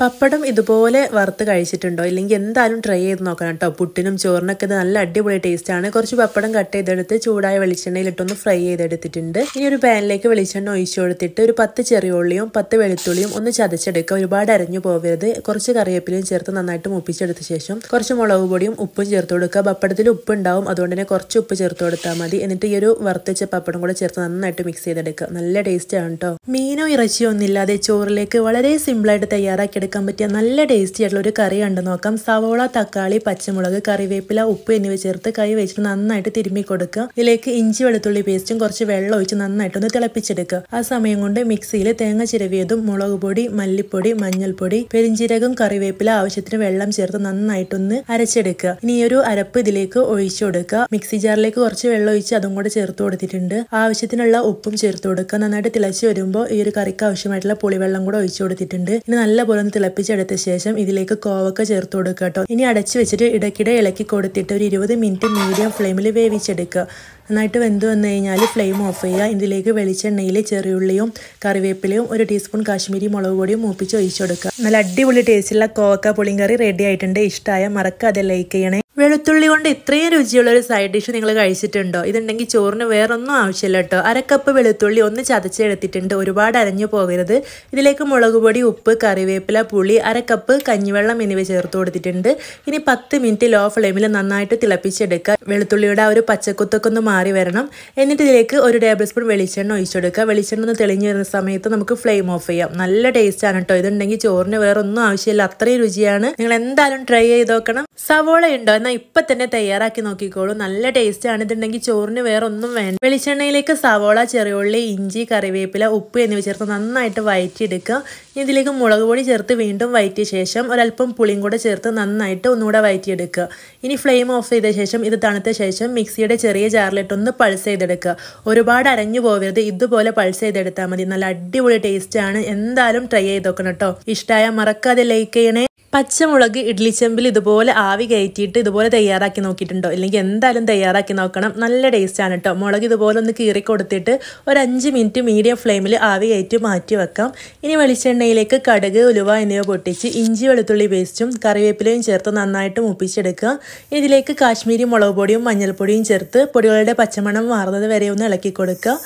പപ്പടം ഇതുപോലെ വറുത്ത് കഴിച്ചിട്ടുണ്ടോ ഇല്ലെങ്കിൽ എന്തായാലും ട്രൈ ചെയ്ത് നോക്കണം കേട്ടോ പുട്ടിനും ചോറിനൊക്കെ ഇത് നല്ല അടിപൊളി ടേസ്റ്റ് ആണ് കുറച്ച് പപ്പടം കട്ട് ചെയ്തെടുത്ത് ചൂടായ വെളിച്ചെണ്ണയിലിട്ടൊന്ന് ഫ്രൈ ചെയ്തെടുത്തിട്ടുണ്ട് ഇനി ഒരു പാനിലേക്ക് വെളിച്ചെണ്ണ ഒഴിച്ചു കൊടുത്തിട്ട് ഒരു പത്ത് ചെറിയ ഉള്ളിയും പത്ത് വെളുത്തുള്ളിയും ഒന്ന് ചതച്ചെടുക്കുക ഒരുപാട് അരഞ്ഞു പോകരുത് കുറച്ച് കറിവേപ്പിലയും ചേർത്ത് നന്നായിട്ട് മുപ്പിച്ചെടുത്ത ശേഷം കുറച്ച് മുളക് പൊടിയും ഉപ്പും ചേർത്ത് കൊടുക്കുക പപ്പടത്തിൽ ഉപ്പ് ഉണ്ടാവും അതുകൊണ്ട് തന്നെ കുറച്ച് ഉപ്പ് ചേർത്ത് കൊടുത്താൽ മതി എന്നിട്ട് ഈ ഒരു വറുത്തച്ച പപ്പടം കൂടെ ചേർത്ത് നന്നായിട്ട് മിക്സ് ചെയ്തെടുക്കുക നല്ല ടേസ്റ്റാണ് കേട്ടോ മീനോ ഇറച്ചിയോ ഒന്നില്ലാതെ ചോറിലേക്ക് വളരെ സിമ്പിളായിട്ട് തയ്യാറാക്കി ഉണ്ടാക്കിയെടുക്കാൻ പറ്റിയ നല്ല ടേസ്റ്റി ആയിട്ടുള്ള ഒരു കറി കണ്ടു നോക്കാം സവോള തക്കാളി പച്ചമുളക് കറിവേപ്പില ഉപ്പ് എന്നിവ ചേർത്ത് കൈ വെച്ചിട്ട് നന്നായിട്ട് തിരുമ്മി കൊടുക്കുക ഇതിലേക്ക് ഇഞ്ചി വെളുത്തുള്ളി പേസ്റ്റും കുറച്ച് വെള്ളം ഒഴിച്ച് നന്നായിട്ടൊന്ന് തിളപ്പിച്ചെടുക്കുക ആ സമയം കൊണ്ട് മിക്സിയിൽ തേങ്ങ ചിരവിയതും മുളക് പൊടി മല്ലിപ്പൊടി മഞ്ഞൾപ്പൊടി പെരിഞ്ചീരകം കറിവേപ്പില ആവശ്യത്തിന് വെള്ളം ചേർത്ത് നന്നായിട്ടൊന്ന് അരച്ചെടുക്കുക ഇനി ഒരു അരപ്പ് ഇതിലേക്ക് ഒഴിച്ചു കൊടുക്കുക മിക്സി ജാറിലേക്ക് കുറച്ച് വെള്ളം ഒഴിച്ച് അതും കൂടെ ചേർത്ത് കൊടുത്തിട്ടുണ്ട് ആവശ്യത്തിനുള്ള ഉപ്പും ചേർത്ത് കൊടുക്കുക നന്നായിട്ട് തിളച്ച് വരുമ്പോൾ ഈ ഒരു കറിക്ക് ആവശ്യമായിട്ടുള്ള പുളിവെള്ളം കൂടെ ഒഴിച്ചു കൊടുത്തിട്ടുണ്ട് ഇനി നല്ലപോലെ ഒന്ന് തിളപ്പിച്ചെടുത്ത ശേഷം ഇതിലേക്ക് കോവക്ക ചേർത്ത് കൊടുക്കുക കേട്ടോ ഇനി അടച്ചു വെച്ചിട്ട് ഇടയ്ക്കിടെ ഇളക്കി കൊടുത്തിട്ട് ഒരു ഇരുപത് മിനിറ്റ് മീഡിയം ഫ്ലെയിമിൽ വേവിച്ചെടുക്കുക നന്നായിട്ട് വെന്ത് വന്നു കഴിഞ്ഞാൽ ഫ്ലെയിം ഓഫ് ചെയ്യുക ഇതിലേക്ക് വെളിച്ചെണ്ണയിൽ ചെറിയുള്ളിയും കറിവേപ്പിലയും ഒരു ടീസ്പൂൺ കാശ്മീരി മുളക് പൊടിയും മൂപ്പിച്ച് കൊടുക്കുക നല്ല അടിപൊളി ടേസ്റ്റുള്ള കോവക്ക പുളിങ്കറി റെഡി ആയിട്ടുണ്ട് ഇഷ്ടമായ മറക്കാതെ ലൈക്ക് ചെയ്യണേ വെളുത്തുള്ളി കൊണ്ട് ഇത്രയും രുചിയുള്ളൊരു സൈഡ് ഡിഷ് നിങ്ങൾ കഴിച്ചിട്ടുണ്ടോ ഇതുണ്ടെങ്കിൽ ചോറിന് വേറൊന്നും ആവശ്യമില്ല കേട്ടോ അര കപ്പ് വെളുത്തുള്ളി ഒന്ന് ചതച്ചെടുത്തിട്ടുണ്ട് ഒരുപാട് അരഞ്ഞു പോകരുത് ഇതിലേക്ക് മുളക് പൊടി ഉപ്പ് കറിവേപ്പില പുളി അര കപ്പ് കഞ്ഞിവെള്ളം എന്നിവ ചേർത്ത് കൊടുത്തിട്ടുണ്ട് ഇനി പത്ത് മിനിറ്റ് ലോ ഫ്ലെയിമിൽ നന്നായിട്ട് തിളപ്പിച്ചെടുക്കുക വെളുത്തുള്ളിയുടെ ആ ഒരു പച്ചക്കുത്തൊക്കെ ഒന്ന് മാറി വരണം എന്നിട്ട് ഇതിലേക്ക് ഒരു ടേബിൾ സ്പൂൺ വെളിച്ചെണ്ണ ഒഴിച്ചെടുക്കുക വെളിച്ചെണ്ണ ഒന്ന് തെളിഞ്ഞു വരുന്ന സമയത്ത് നമുക്ക് ഫ്ലെയിം ഓഫ് ചെയ്യാം നല്ല ടേസ്റ്റാണ് കേട്ടോ ഇതുണ്ടെങ്കിൽ ചോറിന് വേറൊന്നും ആവശ്യമില്ല അത്രയും രുചിയാണ് നിങ്ങൾ എന്തായാലും ട്രൈ ചെയ്ത് നോക്കണം സവോള ഉണ്ടോ എന്നാൽ ഇപ്പം തന്നെ തയ്യാറാക്കി നോക്കിക്കോളൂ നല്ല ടേസ്റ്റ് ആണിതുണ്ടെങ്കിൽ ചോറിന് വേറെ ഒന്നും വേണ്ട വെളിച്ചെണ്ണയിലേക്ക് സവോള ചെറിയുള്ളി ഇഞ്ചി കറിവേപ്പില ഉപ്പ് എന്നിവ ചേർത്ത് നന്നായിട്ട് വയറ്റിയെടുക്കുക ഇതിലേക്ക് മുളക് പൊടി ചേർത്ത് വീണ്ടും വയറ്റിയ ശേഷം ഒരല്പം പുളിയും കൂടെ ചേർത്ത് നന്നായിട്ട് ഒന്നുകൂടെ വയറ്റിയെടുക്കുക ഇനി ഫ്ലെയിം ഓഫ് ചെയ്ത ശേഷം ഇത് തണുത്ത ശേഷം മിക്സിയുടെ ചെറിയ ജാറിലിട്ടൊന്ന് പൾസ് ചെയ്തെടുക്കുക ഒരുപാട് അരഞ്ഞു പോകരുത് ഇതുപോലെ പൾസ് ചെയ്തെടുത്താൽ മതി നല്ല അടിപൊളി ടേസ്റ്റ് ആണ് എന്തായാലും ട്രൈ ചെയ്ത് നോക്കണം കേട്ടോ ഇഷ്ടമായ മറക്കാതെ ലൈക്ക് ചെയ്യണേ പച്ചമുളക് ചെമ്പിൽ ഇതുപോലെ ആവി കയറ്റിയിട്ട് ഇതുപോലെ തയ്യാറാക്കി നോക്കിയിട്ടുണ്ടോ ഇല്ലെങ്കിൽ എന്തായാലും തയ്യാറാക്കി നോക്കണം നല്ല ടേസ്റ്റാണ് കേട്ടോ മുളക് ഇതുപോലെ ഒന്ന് കീറി കൊടുത്തിട്ട് ഒരു അഞ്ച് മിനിറ്റ് മീഡിയം ഫ്ലെയിമിൽ ആവി കയറ്റി മാറ്റി വെക്കാം ഇനി വെളിച്ചെണ്ണയിലേക്ക് കടുക് ഉലുവ എന്നിവ പൊട്ടിച്ച് ഇഞ്ചി വെളുത്തുള്ളി പേസ്റ്റും കറിവേപ്പിലയും ചേർത്ത് നന്നായിട്ട് മുപ്പിച്ചെടുക്കുക ഇതിലേക്ക് കാശ്മീരി മുളക് പൊടിയും മഞ്ഞൾപ്പൊടിയും ചേർത്ത് പൊടികളുടെ പച്ചമണം മാറുന്നത് വരെ ഒന്ന് ഇളക്കി കൊടുക്കുക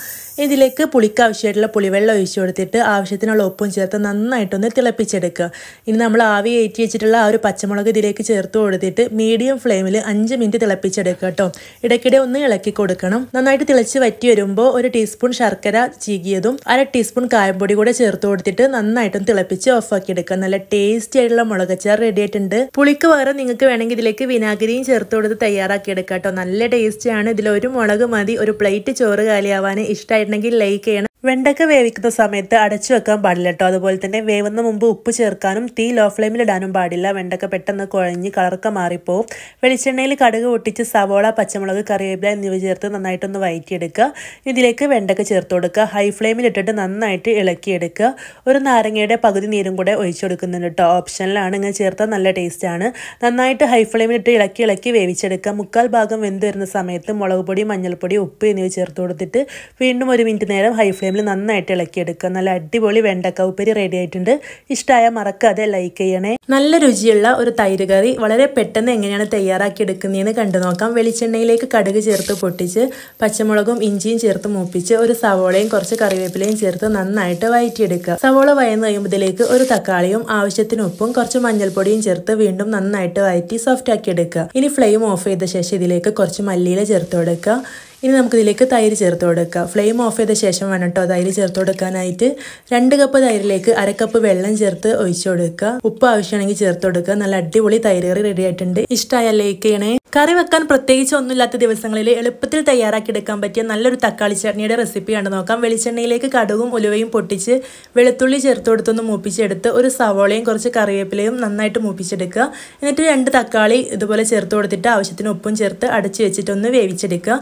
ഇതിലേക്ക് പുളിക്ക് ആവശ്യമായിട്ടുള്ള പുളിവെള്ളം ഒഴിച്ചു കൊടുത്തിട്ട് ആവശ്യത്തിനുള്ള ഉപ്പും ചേർത്ത് നന്നായിട്ടൊന്ന് തിളപ്പിച്ചെടുക്കുക ഇനി നമ്മൾ ആവി ഏറ്റി വെച്ചിട്ടുള്ള ആ ഒരു പച്ചമുളക് ഇതിലേക്ക് ചേർത്ത് കൊടുത്തിട്ട് മീഡിയം ഫ്ലെയിമിൽ അഞ്ച് മിനിറ്റ് തിളപ്പിച്ചെടുക്കുക കേട്ടോ ഇടയ്ക്കിടെ ഒന്ന് ഇളക്കി കൊടുക്കണം നന്നായിട്ട് തിളച്ച് വറ്റി വരുമ്പോൾ ഒരു ടീസ്പൂൺ ശർക്കര ചീകിയതും അര ടീസ്പൂൺ കായംപൊടി കൂടെ ചേർത്ത് കൊടുത്തിട്ട് നന്നായിട്ടൊന്ന് തിളപ്പിച്ച് ഓഫാക്കി എടുക്കുക നല്ല ടേസ്റ്റി ആയിട്ടുള്ള ചാർ റെഡി ആയിട്ടുണ്ട് പുളിക്ക് പകരം നിങ്ങൾക്ക് വേണമെങ്കിൽ ഇതിലേക്ക് വിനാഗിരിയും ചേർത്ത് കൊടുത്ത് തയ്യാറാക്കി എടുക്കാം കേട്ടോ നല്ല ടേസ്റ്റിയാണ് ഇതിലൊരു മുളക് മതി ഒരു പ്ലേറ്റ് ചോറ് കാലിയാവാൻ ഇഷ്ടമായിട്ട് ചെയ്യണമെങ്കിൽ ലൈക്ക് ചെയ്യണം വെണ്ടക്ക വേവിക്കുന്ന സമയത്ത് അടച്ചു വെക്കാൻ പാടില്ല കേട്ടോ അതുപോലെ തന്നെ വേവുന്ന മുമ്പ് ഉപ്പ് ചേർക്കാനും തീ ലോ ഫ്ലെയിമിൽ ഇടാനും പാടില്ല വെണ്ടക്ക പെട്ടെന്ന് കുഴഞ്ഞ് കളറൊക്കെ മാറിപ്പോവും വെളിച്ചെണ്ണയിൽ കടുക് പൊട്ടിച്ച് സവോള പച്ചമുളക് കറിവേപ്പില എന്നിവ ചേർത്ത് നന്നായിട്ടൊന്ന് വയറ്റിയെടുക്കുക ഇതിലേക്ക് വെണ്ടക്ക ചേർത്ത് കൊടുക്കുക ഹൈ ഫ്ലെയിമിൽ ഇട്ടിട്ട് നന്നായിട്ട് ഇളക്കിയെടുക്കുക ഒരു നാരങ്ങയുടെ പകുതി നീരും കൂടെ ഒഴിച്ചു കൊടുക്കുന്നുണ്ട് കേട്ടോ ഓപ്ഷനിലാണ് ഇങ്ങനെ ചേർത്താൽ നല്ല ടേസ്റ്റാണ് നന്നായിട്ട് ഹൈ ഫ്ലെയിമിൽ ഇട്ട് ഇളക്കി ഇളക്കി വേവിച്ചെടുക്കുക മുക്കാൽ ഭാഗം വെന്ത് വരുന്ന സമയത്ത് മുളക് പൊടി മഞ്ഞൾപ്പൊടി ഉപ്പ് എന്നിവ ചേർത്ത് കൊടുത്തിട്ട് വീണ്ടും ഒരു മിനിറ്റ് നേരം ഹൈ ഫ്ലെയിം ടൈമിൽ നന്നായിട്ട് ഇളക്കിയെടുക്കുക നല്ല അടിപൊളി വെണ്ടക്ക ഉപ്പരി റെഡി ആയിട്ടുണ്ട് ഇഷ്ടമായ മറക്കാതെ ലൈക്ക് ചെയ്യണേ നല്ല രുചിയുള്ള ഒരു തൈര് കറി വളരെ പെട്ടെന്ന് എങ്ങനെയാണ് തയ്യാറാക്കി എടുക്കുന്നതെന്ന് കണ്ടു നോക്കാം വെളിച്ചെണ്ണയിലേക്ക് കടുക് ചേർത്ത് പൊട്ടിച്ച് പച്ചമുളകും ഇഞ്ചിയും ചേർത്ത് മൂപ്പിച്ച് ഒരു സവോളയും കുറച്ച് കറിവേപ്പിലയും ചേർത്ത് നന്നായിട്ട് വയറ്റിയെടുക്കുക സവോള വയന്ന് കഴിയുമ്പോഴത്തേക്ക് ഒരു തക്കാളിയും ആവശ്യത്തിന് ഉപ്പും കുറച്ച് മഞ്ഞൾപ്പൊടിയും ചേർത്ത് വീണ്ടും നന്നായിട്ട് വയറ്റി സോഫ്റ്റ് ആക്കി എടുക്കുക ഇനി ഫ്ലെയിം ഓഫ് ചെയ്ത ശേഷം ഇതിലേക്ക് കുറച്ച് മല്ലിയില ചേർത്ത് കൊടുക്കുക ഇനി നമുക്കിതിലേക്ക് തൈര് ചേർത്ത് കൊടുക്കുക ഫ്ലെയിം ഓഫ് ചെയ്ത ശേഷം വേണം കേട്ടോ തൈര് ചേർത്ത് കൊടുക്കാനായിട്ട് രണ്ട് കപ്പ് തൈരിലേക്ക് അര കപ്പ് വെള്ളം ചേർത്ത് ഒഴിച്ചു കൊടുക്കുക ഉപ്പ് ആവശ്യമാണെങ്കിൽ ചേർത്ത് കൊടുക്കുക നല്ല അടിപൊളി തൈര് കറി റെഡി ആയിട്ടുണ്ട് ഇഷ്ടമായ ലൈക്ക് ചെയ്യണേ കറി വെക്കാൻ പ്രത്യേകിച്ച് ഒന്നുമില്ലാത്ത ദിവസങ്ങളിൽ എളുപ്പത്തിൽ തയ്യാറാക്കി എടുക്കാൻ പറ്റിയ നല്ലൊരു തക്കാളി ചട്നിയുടെ റെസിപ്പി ആണ് നോക്കാം വെളിച്ചെണ്ണയിലേക്ക് കടുകും ഉലുവയും പൊട്ടിച്ച് വെളുത്തുള്ളി ചേർത്ത് കൊടുത്തൊന്ന് മൂപ്പിച്ചെടുത്ത് ഒരു സവോളയും കുറച്ച് കറിവേപ്പിലയും നന്നായിട്ട് മൂപ്പിച്ചെടുക്കുക എന്നിട്ട് രണ്ട് തക്കാളി ഇതുപോലെ ചേർത്ത് കൊടുത്തിട്ട് ആവശ്യത്തിന് ഉപ്പും ചേർത്ത് അടച്ചു വെച്ചിട്ടൊന്ന് വേവിച്ചെടുക്കുക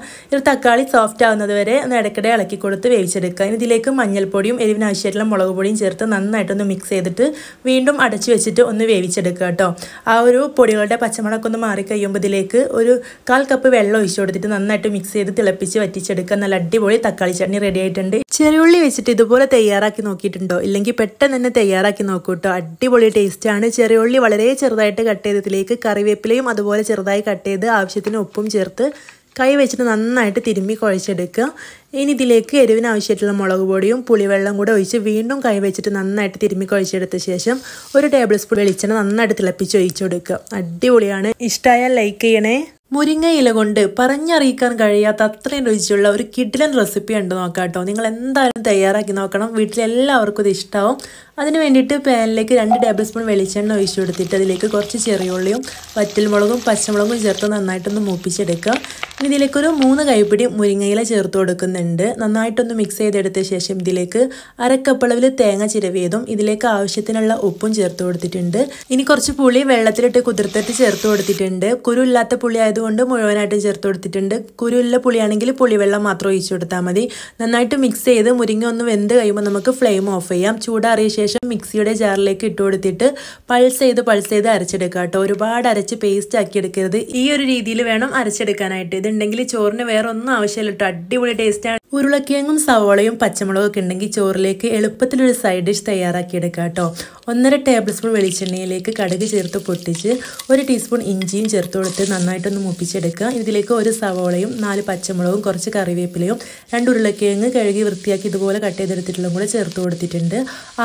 തക്കാളി സോഫ്റ്റ് ആവുന്നത് വരെ ഒന്ന് ഇടയ്ക്കിടെ ഇളക്കി കൊടുത്ത് വേവിച്ചെടുക്കുക ഇനി ഇതിലേക്ക് മഞ്ഞൾപ്പൊടിയും എരിവിനാവശ്യമായിട്ടുള്ള മുളക് പൊടിയും ചേർത്ത് നന്നായിട്ടൊന്ന് മിക്സ് ചെയ്തിട്ട് വീണ്ടും അടച്ചു വെച്ചിട്ട് ഒന്ന് വേവിച്ചെടുക്കുക കേട്ടോ ആ ഒരു പൊടികളുടെ പച്ചമുളകൊക്കെ ഒന്ന് മാറി കഴിയുമ്പോൾ ഇതിലേക്ക് ഒരു കാൽ കപ്പ് വെള്ളം ഒഴിച്ചു കൊടുത്തിട്ട് നന്നായിട്ട് മിക്സ് ചെയ്ത് തിളപ്പിച്ച് വറ്റിച്ചെടുക്കുക നല്ല അടിപൊളി തക്കാളി ചട്നി റെഡി ആയിട്ടുണ്ട് ചെറിയുള്ളി വെച്ചിട്ട് ഇതുപോലെ തയ്യാറാക്കി നോക്കിയിട്ടുണ്ടോ ഇല്ലെങ്കിൽ പെട്ടെന്ന് തന്നെ തയ്യാറാക്കി നോക്കൂ കേട്ടോ അടിപൊളി ടേസ്റ്റാണ് ചെറിയുള്ളി വളരെ ചെറുതായിട്ട് കട്ട് ചെയ്തതിലേക്ക് കറിവേപ്പിലയും അതുപോലെ ചെറുതായി കട്ട് ചെയ്ത് ആവശ്യത്തിന് ഉപ്പും ചേർത്ത് കൈ വെച്ചിട്ട് നന്നായിട്ട് തിരുമ്മി കുഴച്ചെടുക്കുക ഇനി ഇതിലേക്ക് എരിവിന് ആവശ്യമായിട്ടുള്ള മുളക് പൊടിയും പുളിവെള്ളം കൂടെ ഒഴിച്ച് വീണ്ടും കൈ വെച്ചിട്ട് നന്നായിട്ട് തിരുമ്മി കുഴച്ചെടുത്ത ശേഷം ഒരു ടേബിൾ സ്പൂൺ വെളിച്ചെണ്ണ നന്നായിട്ട് തിളപ്പിച്ച് ഒഴിച്ചു കൊടുക്കുക അടിപൊളിയാണ് ഇഷ്ടമായാൽ ലൈക്ക് ചെയ്യണേ മുരിങ്ങ ഇല കൊണ്ട് പറഞ്ഞറിയിക്കാൻ കഴിയാത്ത അത്രയും രുചിയുള്ള ഒരു കിഡ്ലൻ റെസിപ്പി ഉണ്ട് നോക്കാം കേട്ടോ നിങ്ങൾ എന്തായാലും തയ്യാറാക്കി നോക്കണം വീട്ടിലെല്ലാവർക്കും ഇത് ഇഷ്ടമാവും അതിന് വേണ്ടിയിട്ട് പാനിലേക്ക് രണ്ട് ടേബിൾ സ്പൂൺ വെളിച്ചെണ്ണ ഒഴിച്ചു കൊടുത്തിട്ട് അതിലേക്ക് കുറച്ച് ചെറിയുള്ളിയും വറ്റൽമുളകും പച്ചമുളകും ചേർത്ത് നന്നായിട്ടൊന്ന് മൂപ്പിച്ചെടുക്കുക ഇനി ഇതിലേക്കൊരു മൂന്ന് കൈപ്പിടി മുരിങ്ങയില ചേർത്ത് കൊടുക്കുന്നുണ്ട് നന്നായിട്ടൊന്ന് മിക്സ് ചെയ്തെടുത്ത ശേഷം ഇതിലേക്ക് അരക്കപ്പളവിൽ തേങ്ങ ചിരവിയതും ഇതിലേക്ക് ആവശ്യത്തിനുള്ള ഉപ്പും ചേർത്ത് കൊടുത്തിട്ടുണ്ട് ഇനി കുറച്ച് പുളി വെള്ളത്തിലിട്ട് കുതിർത്തിട്ട് ചേർത്ത് കൊടുത്തിട്ടുണ്ട് കുരുല്ലാത്ത പുളി ആയതുകൊണ്ട് മുഴുവനായിട്ട് ചേർത്ത് കൊടുത്തിട്ടുണ്ട് കുരുള്ള പുളിയാണെങ്കിൽ പുളിവെള്ളം മാത്രം ഒഴിച്ചു കൊടുത്താൽ മതി നന്നായിട്ട് മിക്സ് ചെയ്ത് മുരിങ്ങ ഒന്ന് വെന്ത് കഴിയുമ്പോൾ നമുക്ക് ഫ്ലെയിം ഓഫ് ചെയ്യാം ചൂടാറിയ ശേഷം ശേഷം മിക്സിയുടെ ജാറിലേക്ക് ഇട്ട് കൊടുത്തിട്ട് പൾസ് ചെയ്ത് പൾസ് ചെയ്ത് അരച്ചെടുക്കുക കേട്ടോ ഒരുപാട് അരച്ച് പേസ്റ്റ് ആക്കി എടുക്കരുത് ഈ ഒരു രീതിയിൽ വേണം അരച്ചെടുക്കാനായിട്ട് ഇതുണ്ടെങ്കിൽ ചോറിന് വേറെ ഒന്നും ആവശ്യമില്ല കേട്ടോ അടിപൊളി ടേസ്റ്റാണ് ഉരുളക്കിഴങ്ങും സവോളയും പച്ചമുളകൊക്കെ ഉണ്ടെങ്കിൽ ചോറിലേക്ക് എളുപ്പത്തിലൊരു സൈഡ് ഡിഷ് തയ്യാറാക്കി എടുക്കുക കേട്ടോ ഒന്നര ടേബിൾ സ്പൂൺ വെളിച്ചെണ്ണയിലേക്ക് കടുക് ചേർത്ത് പൊട്ടിച്ച് ഒരു ടീസ്പൂൺ ഇഞ്ചിയും ചേർത്ത് കൊടുത്ത് നന്നായിട്ടൊന്ന് മുപ്പിച്ചെടുക്കുക ഇതിലേക്ക് ഒരു സവോളയും നാല് പച്ചമുളകും കുറച്ച് കറിവേപ്പിലയും രണ്ട് ഉരുളക്കിഴങ്ങ് കഴുകി വൃത്തിയാക്കി ഇതുപോലെ കട്ട് ചെയ്തെടുത്തിട്ടുള്ളതും കൂടെ ചേർത്ത് കൊടുത്തിട്ടുണ്ട്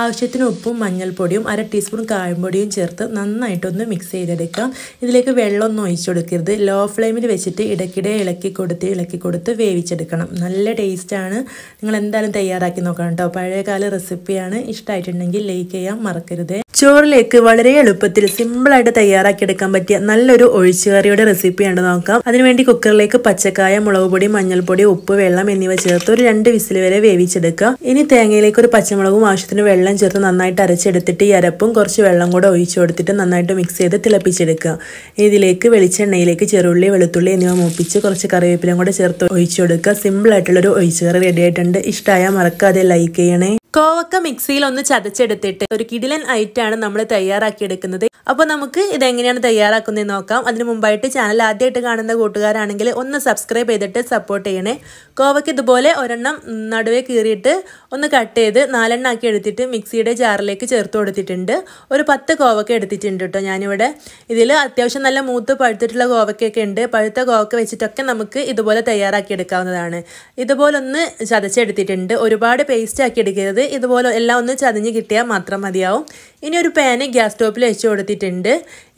ആവശ്യത്തിന് ആവശ്യത്തിന് ഉപ്പും മഞ്ഞൾപ്പൊടിയും അര ടീസ്പൂൺ കായംപൊടിയും ചേർത്ത് നന്നായിട്ടൊന്ന് മിക്സ് ചെയ്തെടുക്കാം ഇതിലേക്ക് വെള്ളമൊന്നും ഒഴിച്ചു കൊടുക്കരുത് ലോ ഫ്ലെയിമിൽ വെച്ചിട്ട് ഇടയ്ക്കിടെ ഇളക്കി കൊടുത്ത് ഇളക്കി കൊടുത്ത് വേവിച്ചെടുക്കണം നല്ല ടേസ്റ്റാണ് നിങ്ങൾ എന്തായാലും തയ്യാറാക്കി നോക്കണം കേട്ടോ പഴയകാല റെസിപ്പിയാണ് ഇഷ്ടമായിട്ടുണ്ടെങ്കിൽ ലൈക്ക് ചെയ്യാൻ മറക്കരുത് ചോറിലേക്ക് വളരെ എളുപ്പത്തിൽ സിമ്പിളായിട്ട് തയ്യാറാക്കിയെടുക്കാൻ പറ്റിയ നല്ലൊരു ഒഴിച്ചുകറിയുടെ റെസിപ്പിയാണ് നോക്കാം അതിനുവേണ്ടി കുക്കറിലേക്ക് പച്ചക്കായ മുളക് പൊടി മഞ്ഞൾപ്പൊടി ഉപ്പ് വെള്ളം എന്നിവ ചേർത്ത് ഒരു രണ്ട് വിസിൽ വരെ വേവിച്ചെടുക്കുക ഇനി തേങ്ങയിലേക്ക് ഒരു പച്ചമുളകും ആവശ്യത്തിന് വെള്ളം ചേർത്ത് നന്നായിട്ട് അരച്ചെടുത്തിട്ട് ഈ അരപ്പും കുറച്ച് വെള്ളം കൂടെ ഒഴിച്ചു കൊടുത്തിട്ട് നന്നായിട്ട് മിക്സ് ചെയ്ത് തിളപ്പിച്ചെടുക്കുക ഇതിലേക്ക് വെളിച്ചെണ്ണയിലേക്ക് ചെറുള്ളി വെളുത്തുള്ളി എന്നിവ മൂപ്പിച്ച് കുറച്ച് കറിവേപ്പിലും കൂടെ ചേർത്ത് ഒഴിച്ചു കൊടുക്കുക സിമ്പിളായിട്ടുള്ളൊരു കറി റെഡി ആയിട്ടുണ്ട് ഇഷ്ടമായാൽ മറക്കാതെ ലൈക്ക് ചെയ്യണേ കോവക്ക മിക്സിയിൽ ഒന്ന് ചതച്ചെടുത്തിട്ട് ഒരു കിടിലൻ ഐറ്റാണ് നമ്മൾ തയ്യാറാക്കിയെടുക്കുന്നത് അപ്പോൾ നമുക്ക് ഇത് എങ്ങനെയാണ് തയ്യാറാക്കുന്നത് നോക്കാം അതിന് മുമ്പായിട്ട് ചാനൽ ആദ്യമായിട്ട് കാണുന്ന കൂട്ടുകാരാണെങ്കിൽ ഒന്ന് സബ്സ്ക്രൈബ് ചെയ്തിട്ട് സപ്പോർട്ട് ചെയ്യണേ കോവക്ക ഇതുപോലെ ഒരെണ്ണം നടുവേ കീറിയിട്ട് ഒന്ന് കട്ട് ചെയ്ത് നാലെണ്ണം ആക്കി എടുത്തിട്ട് മിക്സിയുടെ ജാറിലേക്ക് ചേർത്ത് കൊടുത്തിട്ടുണ്ട് ഒരു പത്ത് കോവക്ക എടുത്തിട്ടുണ്ട് കേട്ടോ ഞാനിവിടെ ഇതിൽ അത്യാവശ്യം നല്ല മൂത്ത് പഴുത്തിട്ടുള്ള കോവക്കയൊക്കെ ഉണ്ട് പഴുത്ത കോവക്ക വെച്ചിട്ടൊക്കെ നമുക്ക് ഇതുപോലെ തയ്യാറാക്കി എടുക്കാവുന്നതാണ് ഇതുപോലൊന്ന് ചതച്ചെടുത്തിട്ടുണ്ട് ഒരുപാട് പേസ്റ്റ് ആക്കി എടുക്കരുത് ഇതുപോലെ എല്ലാം ഒന്ന് ചതിഞ്ഞ് കിട്ടിയാൽ മാത്രം മതിയാവും ഇനി ഒരു പാന് ഗ്യാസ് സ്റ്റോപ്പിൽ വെച്ച് കൊടുത്തിട്ടുണ്ട്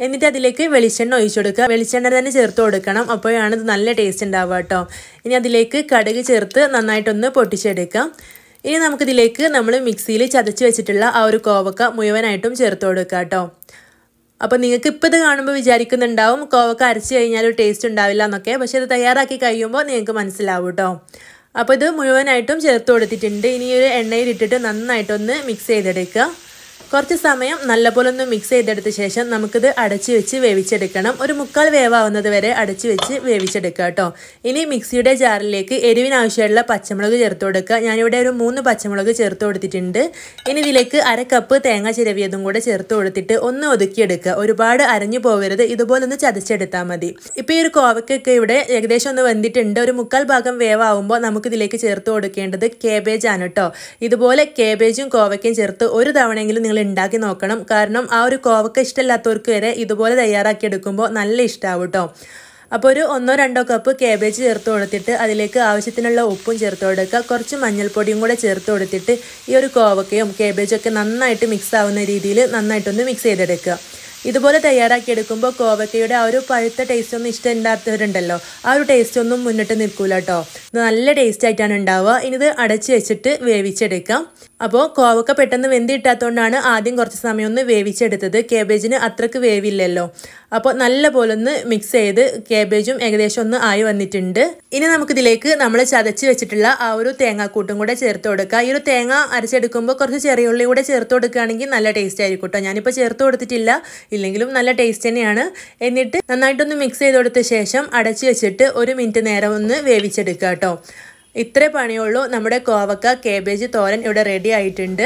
എന്നിട്ട് അതിലേക്ക് വെളിച്ചെണ്ണ ഒഴിച്ചു കൊടുക്കുക വെളിച്ചെണ്ണ തന്നെ ചേർത്ത് കൊടുക്കണം അപ്പോഴാണ് ഇത് നല്ല ടേസ്റ്റ് ഉണ്ടാവുക കേട്ടോ ഇനി അതിലേക്ക് കടുക് ചേർത്ത് നന്നായിട്ടൊന്ന് പൊട്ടിച്ചെടുക്കാം ഇനി നമുക്കിതിലേക്ക് നമ്മൾ മിക്സിയിൽ ചതച്ച് വെച്ചിട്ടുള്ള ആ ഒരു കോവക്ക മുഴുവനായിട്ടും ചേർത്ത് കൊടുക്കുക കേട്ടോ അപ്പോൾ നിങ്ങൾക്ക് ഇപ്പോൾ ഇത് കാണുമ്പോൾ വിചാരിക്കുന്നുണ്ടാവും കോവക്ക അരച്ച് കഴിഞ്ഞാൽ ഒരു ടേസ്റ്റ് ഉണ്ടാവില്ല എന്നൊക്കെ പക്ഷേ ഇത് തയ്യാറാക്കി കഴിയുമ്പോൾ നിങ്ങൾക്ക് മനസ്സിലാവും കേട്ടോ അപ്പോൾ ഇത് മുഴുവനായിട്ടും ചേർത്ത് കൊടുത്തിട്ടുണ്ട് ഇനി ഒരു എണ്ണയിലിട്ടിട്ട് നന്നായിട്ടൊന്ന് മിക്സ് ചെയ്തെടുക്കുക കുറച്ച് സമയം നല്ലപോലെ ഒന്ന് മിക്സ് ചെയ്തെടുത്ത ശേഷം നമുക്കിത് അടച്ചു വെച്ച് വേവിച്ചെടുക്കണം ഒരു മുക്കാൽ വേവാവുന്നത് വരെ അടച്ചു വെച്ച് വേവിച്ചെടുക്കുക കേട്ടോ ഇനി മിക്സിയുടെ ജാറിലേക്ക് എരിവിനാവശ്യമുള്ള പച്ചമുളക് ചേർത്ത് കൊടുക്കുക ഞാനിവിടെ ഒരു മൂന്ന് പച്ചമുളക് ചേർത്ത് കൊടുത്തിട്ടുണ്ട് ഇനി ഇതിലേക്ക് അര കപ്പ് തേങ്ങ ചിരവിയതും കൂടെ ചേർത്ത് കൊടുത്തിട്ട് ഒന്ന് ഒതുക്കിയെടുക്കുക ഒരുപാട് അരഞ്ഞു പോകരുത് ഒന്ന് ചതച്ചെടുത്താൽ മതി ഇപ്പോൾ ഈ ഒരു കോവക്കൊക്കെ ഇവിടെ ഏകദേശം ഒന്ന് വെന്തിട്ടുണ്ട് ഒരു മുക്കാൽ ഭാഗം നമുക്ക് നമുക്കിതിലേക്ക് ചേർത്ത് കൊടുക്കേണ്ടത് കേബേജ് ആണ് കേട്ടോ ഇതുപോലെ കേബേജും കോവക്കയും ചേർത്ത് ഒരു തവണയെങ്കിലും നിങ്ങൾ ഉണ്ടാക്കി നോക്കണം കാരണം ആ ഒരു കോവക്ക ഇഷ്ടമില്ലാത്തവർക്ക് വരെ ഇതുപോലെ തയ്യാറാക്കി എടുക്കുമ്പോൾ നല്ല ഇഷ്ടമാവും കേട്ടോ അപ്പോൾ ഒരു ഒന്നോ രണ്ടോ കപ്പ് കാബേജ് ചേർത്ത് കൊടുത്തിട്ട് അതിലേക്ക് ആവശ്യത്തിനുള്ള ഉപ്പും ചേർത്ത് കൊടുക്കുക കുറച്ച് മഞ്ഞൾപ്പൊടിയും കൂടെ ചേർത്ത് കൊടുത്തിട്ട് ഈ ഒരു കോവക്കയും കാബേജും ഒക്കെ നന്നായിട്ട് മിക്സ് ആവുന്ന രീതിയിൽ നന്നായിട്ടൊന്ന് മിക്സ് ചെയ്തെടുക്കുക ഇതുപോലെ തയ്യാറാക്കിയെടുക്കുമ്പോൾ കോവക്കയുടെ ആ ഒരു പഴുത്ത ടേസ്റ്റ് ഒന്നും ഇഷ്ടമില്ലാത്തവരുണ്ടല്ലോ ആ ഒരു ടേസ്റ്റ് ഒന്നും മുന്നിട്ട് നിൽക്കൂല കേട്ടോ നല്ല ടേസ്റ്റ് ആയിട്ടാണ് ഉണ്ടാവുക ഇത് അടച്ചു വെച്ചിട്ട് വേവിച്ചെടുക്കാം അപ്പോൾ കോവക്ക പെട്ടെന്ന് വെന്തിട്ടാത്തതുകൊണ്ടാണ് ആദ്യം കുറച്ച് സമയം ഒന്ന് വേവിച്ചെടുത്തത് കേബേജിന് അത്രക്ക് വേവില്ലല്ലോ അപ്പോൾ നല്ല പോലെ ഒന്ന് മിക്സ് ചെയ്ത് കേബേജും ഏകദേശം ഒന്ന് ആയി വന്നിട്ടുണ്ട് ഇനി നമുക്കിതിലേക്ക് നമ്മൾ ചതച്ച് വെച്ചിട്ടുള്ള ആ ഒരു തേങ്ങാക്കൂട്ടും കൂടെ ചേർത്ത് കൊടുക്കുക ഈ ഒരു തേങ്ങ അരച്ചെടുക്കുമ്പോൾ കുറച്ച് ചെറിയ ഉള്ളി കൂടെ ചേർത്ത് കൊടുക്കുകയാണെങ്കിൽ നല്ല ടേസ്റ്റ് ആയിരിക്കും കേട്ടോ ഞാനിപ്പോൾ ചേർത്ത് കൊടുത്തിട്ടില്ല ഇല്ലെങ്കിലും നല്ല ടേസ്റ്റ് തന്നെയാണ് എന്നിട്ട് നന്നായിട്ടൊന്ന് മിക്സ് ചെയ്ത് കൊടുത്ത ശേഷം അടച്ച് വെച്ചിട്ട് ഒരു മിനിറ്റ് നേരം ഒന്ന് വേവിച്ചെടുക്കുക കേട്ടോ ഇത്രേ പണിയുള്ളൂ നമ്മുടെ കോവക്ക കേബേജ് തോരൻ ഇവിടെ റെഡി ആയിട്ടുണ്ട്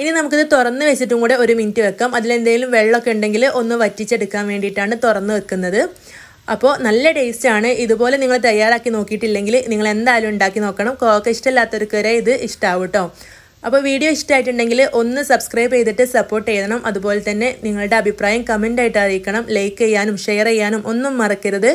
ഇനി നമുക്കിത് തുറന്ന് വെച്ചിട്ടും കൂടെ ഒരു മിനിറ്റ് വെക്കാം അതിലെന്തെങ്കിലും വെള്ളമൊക്കെ ഉണ്ടെങ്കിൽ ഒന്ന് വറ്റിച്ചെടുക്കാൻ വേണ്ടിയിട്ടാണ് തുറന്ന് വെക്കുന്നത് അപ്പോൾ നല്ല ടേസ്റ്റാണ് ഇതുപോലെ നിങ്ങൾ തയ്യാറാക്കി നോക്കിയിട്ടില്ലെങ്കിൽ നിങ്ങൾ എന്തായാലും ഉണ്ടാക്കി നോക്കണം കോവക്ക ഇഷ്ടമില്ലാത്തവർക്ക് വരെ ഇത് ഇഷ്ടമാവും കേട്ടോ അപ്പോൾ വീഡിയോ ഇഷ്ടമായിട്ടുണ്ടെങ്കിൽ ഒന്ന് സബ്സ്ക്രൈബ് ചെയ്തിട്ട് സപ്പോർട്ട് ചെയ്യണം അതുപോലെ തന്നെ നിങ്ങളുടെ അഭിപ്രായം കമൻ്റായിട്ട് അറിയിക്കണം ലൈക്ക് ചെയ്യാനും ഷെയർ ചെയ്യാനും ഒന്നും മറക്കരുത്